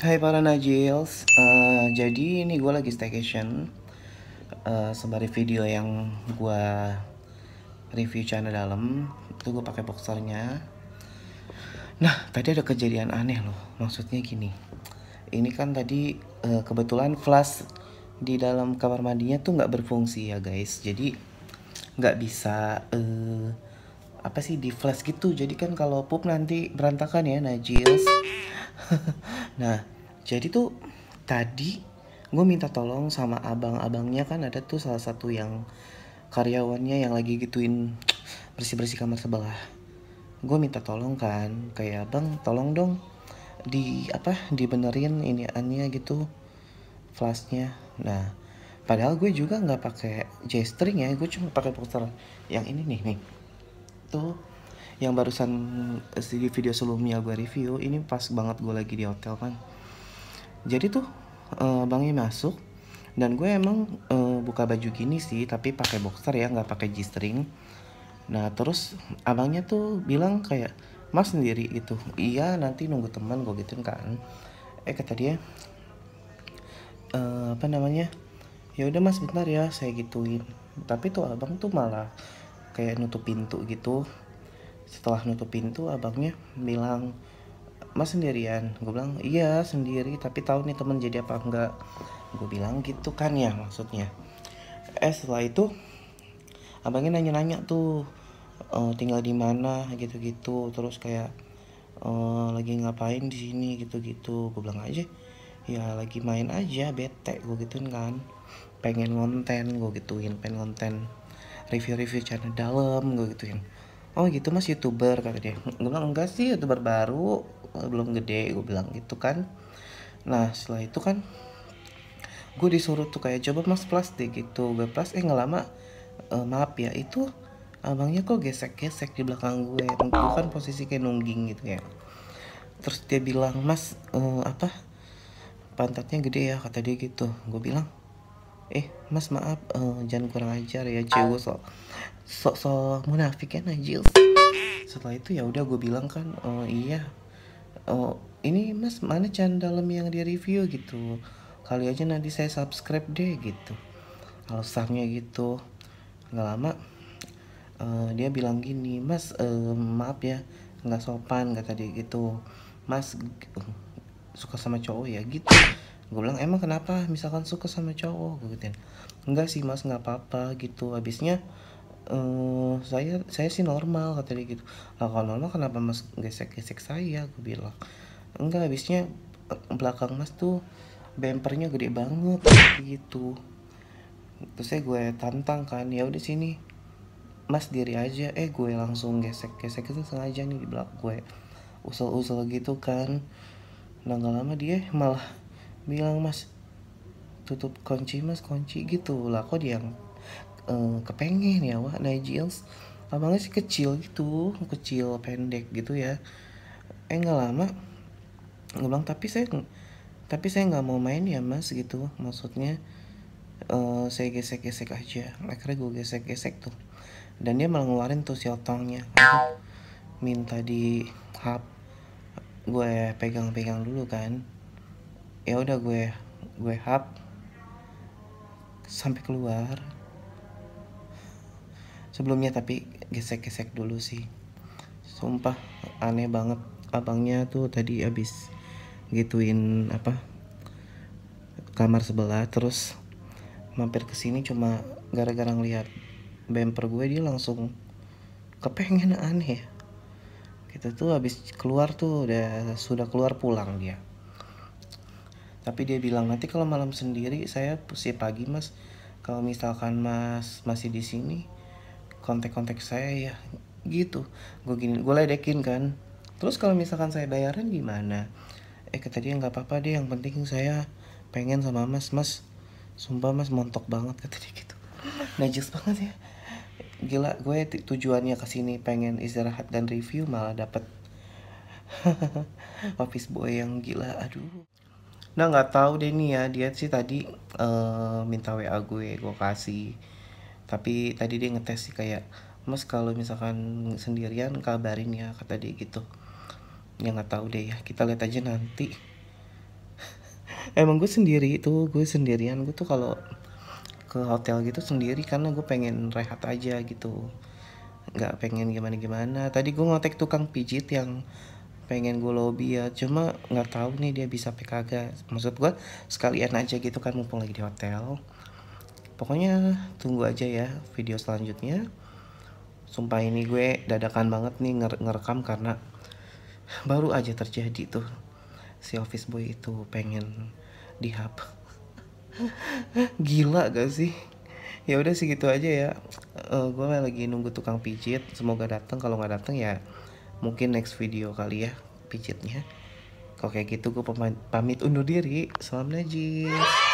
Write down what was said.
Hai para Najils, uh, jadi ini gue lagi staycation uh, sembari video yang gue review channel dalam itu gue pakai boxernya. Nah tadi ada kejadian aneh loh, maksudnya gini, ini kan tadi uh, kebetulan flash di dalam kamar mandinya tuh nggak berfungsi ya guys, jadi nggak bisa uh, apa sih di flash gitu, jadi kan kalau pup nanti berantakan ya Najils nah jadi tuh tadi gue minta tolong sama abang-abangnya kan ada tuh salah satu yang karyawannya yang lagi gituin bersih-bersih kamar sebelah gue minta tolong kan kayak abang tolong dong di apa dibenerin iniannya gitu flashnya nah padahal gue juga nggak pakai J string ya gue cuma pakai puter yang ini nih nih tuh yang barusan di eh, video sebelumnya gue review ini pas banget gue lagi di hotel kan jadi tuh uh, masuk dan gue emang uh, buka baju gini sih tapi pakai boxer ya nggak pakai g-string nah terus abangnya tuh bilang kayak mas sendiri gitu iya nanti nunggu teman gue gituin kan eh kata dia uh, apa namanya ya udah mas bentar ya saya gituin tapi tuh abang tuh malah kayak nutup pintu gitu setelah nutup pintu abangnya bilang mas sendirian gue bilang iya sendiri tapi tahu nih temen jadi apa enggak gue bilang gitu kan ya maksudnya eh setelah itu abangnya nanya-nanya tuh uh, tinggal di mana gitu-gitu terus kayak uh, lagi ngapain di sini gitu-gitu gue bilang aja ya lagi main aja bete gue gituin kan pengen konten gue gituin pengen konten review-review channel dalam gue gituin oh gitu mas youtuber kata dia gue bilang enggak sih youtuber baru eh, belum gede gue bilang gitu kan nah setelah itu kan gue disuruh tuh kayak coba mas plus deh gitu gue plus eh ngelama uh, eh, maaf ya itu abangnya kok gesek-gesek di belakang gue ya, gue kan posisi kayak nungging gitu ya terus dia bilang mas uh, apa pantatnya gede ya kata dia gitu gue bilang eh mas maaf uh, jangan kurang ajar ya cewek so sok-sok munafik kan Najil setelah itu ya udah gue bilang kan oh iya oh ini mas mana can dalam yang dia review gitu kali aja nanti saya subscribe deh gitu alasannya gitu nggak lama uh, dia bilang gini mas uh, maaf ya nggak sopan nggak tadi gitu mas uh, suka sama cowok ya gitu gue bilang emang kenapa misalkan suka sama cowok gue gituin enggak sih mas nggak apa-apa gitu habisnya uh, saya saya sih normal kata dia gitu lah kalau normal kenapa mas gesek-gesek saya aku bilang enggak habisnya eh, belakang mas tuh bempernya gede banget gitu terus saya gue tantang kan ya udah sini mas diri aja eh gue langsung gesek gesek itu sengaja nih di belakang gue usul-usul gitu kan nah gak lama dia malah bilang mas tutup kunci mas kunci gitu lah kok dia uh, kepengen ya wah Nigels abangnya sih kecil gitu kecil pendek gitu ya eh nggak lama gue bilang tapi saya tapi saya nggak mau main ya mas gitu maksudnya uh, saya gesek-gesek aja akhirnya gue gesek-gesek tuh dan dia malah ngeluarin tuh siotongnya minta di hap gue pegang-pegang dulu kan ya udah gue gue hap sampai keluar sebelumnya tapi gesek-gesek dulu sih sumpah aneh banget abangnya tuh tadi abis gituin apa kamar sebelah terus mampir ke sini cuma gara-gara ngelihat bumper gue dia langsung kepengen aneh kita gitu tuh abis keluar tuh udah sudah keluar pulang dia tapi dia bilang nanti kalau malam sendiri saya si pagi mas kalau misalkan mas masih di sini kontak-kontak saya ya gitu gue gini gue ledekin kan terus kalau misalkan saya bayaran gimana eh kata dia nggak apa-apa deh yang penting saya pengen sama mas mas sumpah mas montok banget kata dia gitu najis banget ya gila gue tujuannya ke sini pengen istirahat dan review malah dapet office boy yang gila aduh nah nggak tahu deh nih ya dia sih tadi uh, minta wa gue gue kasih tapi tadi dia ngetes sih kayak mas kalau misalkan sendirian kabarin ya kata dia gitu ya nggak tahu deh ya kita lihat aja nanti emang gue sendiri itu gue sendirian gue tuh kalau ke hotel gitu sendiri karena gue pengen rehat aja gitu nggak pengen gimana gimana tadi gue ngotek tukang pijit yang pengen gue lobby ya cuma nggak tahu nih dia bisa PKG maksud gue sekalian aja gitu kan mumpung lagi di hotel pokoknya tunggu aja ya video selanjutnya sumpah ini gue dadakan banget nih nger ngerekam karena baru aja terjadi tuh si office boy itu pengen dihap gila gak sih ya udah sih gitu aja ya uh, eh, gue lagi nunggu tukang pijit semoga datang kalau nggak datang ya mungkin next video kali ya pijitnya Kok kayak gitu gue pamit undur diri salam najis